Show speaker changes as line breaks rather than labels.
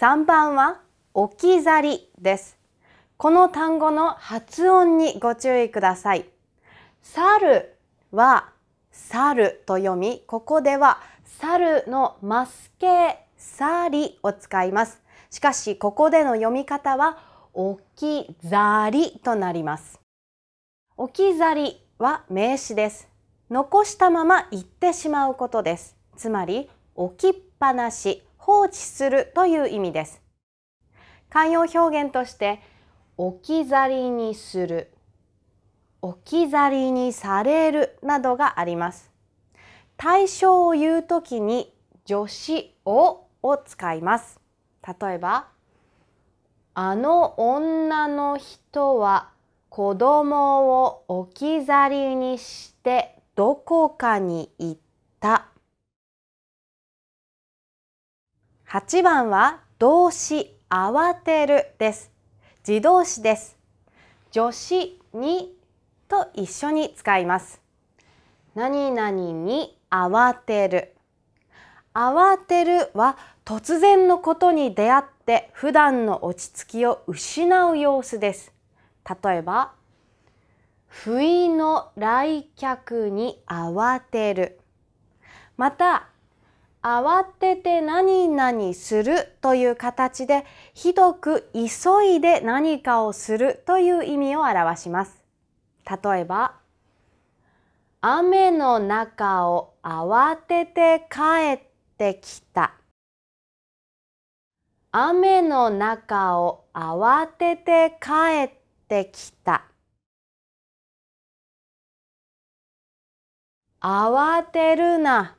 3番は置き去りです。この単語の発音にご注意ください。猿は猿と読み、ここでは猿のマス形サリを使います。しかし、ここでの読み方は置き去りとなります。置き去りは名詞です。残したまま行ってしまうことです。つまり、置きっぱなし。放置するという意味です。慣用表現として置き去りにする、置き去りにされるなどがあります。対象を言うときに助詞をを使います。例えば、あの女の人は子供を置き去りにしてどこ
かに行った。
8番は動詞慌てるです。自動詞です。助詞にと一緒に使います。何々に慌てる。慌てるは突然のことに出会って普段の落ち着きを失う様子です。例えば、不意の来客に慌てる。また、慌てて何々するという形でひどく急いで何かをするという意味を表します。例えば雨の中を慌てて帰ってきた。
雨の中を慌てて帰ってきた。慌てるな。